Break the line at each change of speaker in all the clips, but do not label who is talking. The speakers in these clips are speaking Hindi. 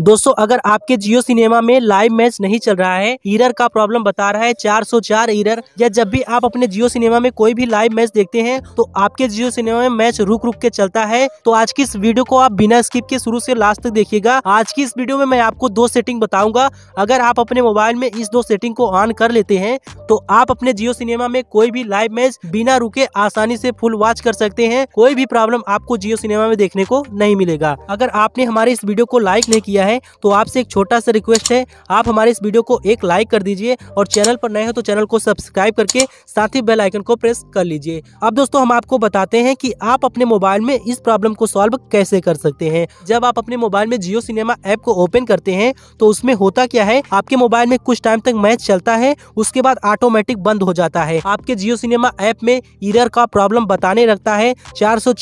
दोस्तों अगर आपके जियो सिनेमा में लाइव मैच नहीं चल रहा है ईरर का प्रॉब्लम बता रहा है 404 ईरर या जब भी आप अपने जियो सिनेमा में कोई भी लाइव मैच देखते हैं तो आपके जियो सिनेमा में मैच रुक रुक के चलता है तो आज की इस वीडियो को आप बिना स्किप के शुरू से लास्ट तक देखिएगा आज की इस वीडियो में मैं आपको दो सेटिंग बताऊंगा अगर आप अपने मोबाइल में इस दो सेटिंग को ऑन कर लेते हैं तो आप अपने जियो सिनेमा में कोई भी लाइव मैच बिना रुके आसानी से फुल वॉच कर सकते हैं कोई भी प्रॉब्लम आपको जियो सिनेमा में देखने को नहीं मिलेगा अगर आपने हमारे इस वीडियो को लाइक नहीं किया है तो आपसे एक छोटा सा रिक्वेस्ट है आप हमारे इस वीडियो को एक लाइक कर दीजिए और चैनल पर नए हो तो चैनल को सब्सक्राइब करके साथ ही बेल आइकन को प्रेस कर लीजिए अब दोस्तों हम आपको बताते हैं कि आप अपने मोबाइल में इस प्रॉब्लम को सॉल्व कैसे कर सकते हैं जब आप अपने मोबाइल में जियो सिनेमा ऐप को ओपन करते हैं तो उसमें होता क्या है आपके मोबाइल में कुछ टाइम तक मैच चलता है उसके बाद ऑटोमेटिक बंद हो जाता है आपके जियो सिनेमा ऐप में इरर का प्रॉब्लम बताने लगता है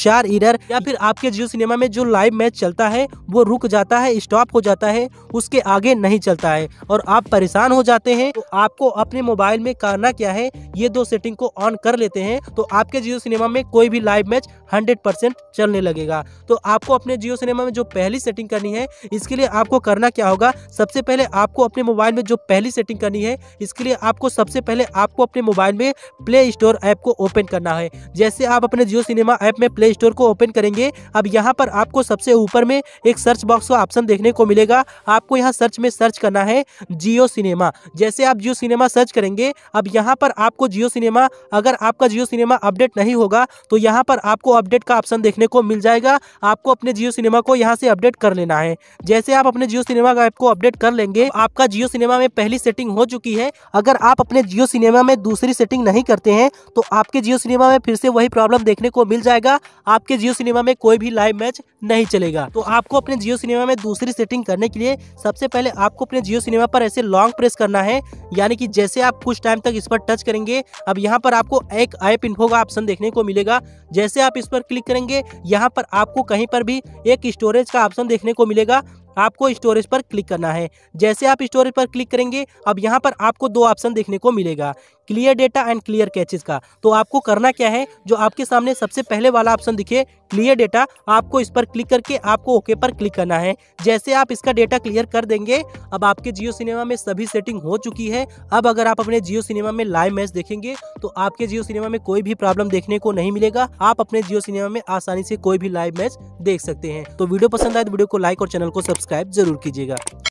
चार इरर या फिर आपके जियो सिनेमा में जो लाइव मैच चलता है वो रुक जाता है स्टॉप हो जाता है उसके आगे नहीं चलता है और आप परेशान हो जाते हैं तो आपको अपने मोबाइल में करना क्या है ये दो सेटिंग को ऑन कर लेते हैं तो आपके जियो सिनेमा में कोई भी लाइव मैच हंड्रेड परसेंट चलने लगेगा तो आपको अपने जियो सिनेमा में जो पहली सेटिंग करनी है इसके लिए आपको करना क्या होगा सबसे पहले आपको अपने मोबाइल में जो पहली सेटिंग करनी है इसके लिए आपको सबसे पहले आपको अपने मोबाइल में प्ले स्टोर ऐप को ओपन करना है जैसे आप अपने जियो सिनेमा ऐप में प्ले स्टोर को ओपन करेंगे अब यहाँ पर आपको सबसे ऊपर में एक सर्च बॉक्स का ऑप्शन देखने को मिलेगा आपको यहाँ सर्च में सर्च करना है जियो सिनेमा जैसे आप जियो सिनेमा सर्च करेंगे अब यहाँ पर आपको जियो सिनेमा अगर आपका जियो सिनेमा अपडेट नहीं होगा तो यहाँ पर आपको अपडेट का ऑप्शन देखने को मिल जाएगा आपको अपने जियो सिनेमा को यहाँ से अपडेट कर लेना है जैसे आप अपने जियो सिनेमा का ऐप को अपडेट कर लेंगे आपका जियो सिनेमा में पहली सेटिंग हो चुकी है अगर आप अपने जियो सिनेमा में दूसरी सेटिंग नहीं करते हैं तो आपके जियो सिनेमा में फिर से वही प्रॉब्लम देखने को मिल जाएगा आपके जियो सिनेमा में कोई भी लाइव मैच नहीं चलेगा तो आपको अपने जियो सिनेमा में दूसरी सेटिंग सेटिंग करने के लिए सबसे पहले आपको अपने जियो सिनेमा पर ऐसे लॉन्ग प्रेस करना है यानी कि जैसे आप कुछ टाइम तक इस पर टच करेंगे अब यहाँ पर आपको एक ऐप इन्फो का ऑप्शन देखने को मिलेगा जैसे आप इस पर क्लिक करेंगे यहाँ पर आपको कहीं पर भी एक स्टोरेज का ऑप्शन देखने को मिलेगा आपको स्टोरेज पर क्लिक करना है जैसे आप स्टोरेज पर क्लिक करेंगे अब यहाँ पर आपको दो ऑप्शन देखने को मिलेगा clear data and clear caches का तो आपको करना क्या है जो आपके सामने सबसे पहले वाला ऑप्शन दिखे क्लियर डेटा आपको इस पर क्लिक करके आपको ओके पर क्लिक करना है जैसे आप इसका डेटा क्लियर कर देंगे अब आपके जियो सिनेमा में सभी सेटिंग हो चुकी है अब अगर आप अपने जियो सिनेमा में लाइव मैच देखेंगे तो आपके जियो सिनेमा में कोई भी प्रॉब्लम देखने को नहीं मिलेगा आप अपने जियो सिनेमा में आसानी से कोई भी लाइव मैच देख सकते हैं तो वीडियो पसंद आए तो वीडियो को लाइक और चैनल को सब्सक्राइब जरूर कीजिएगा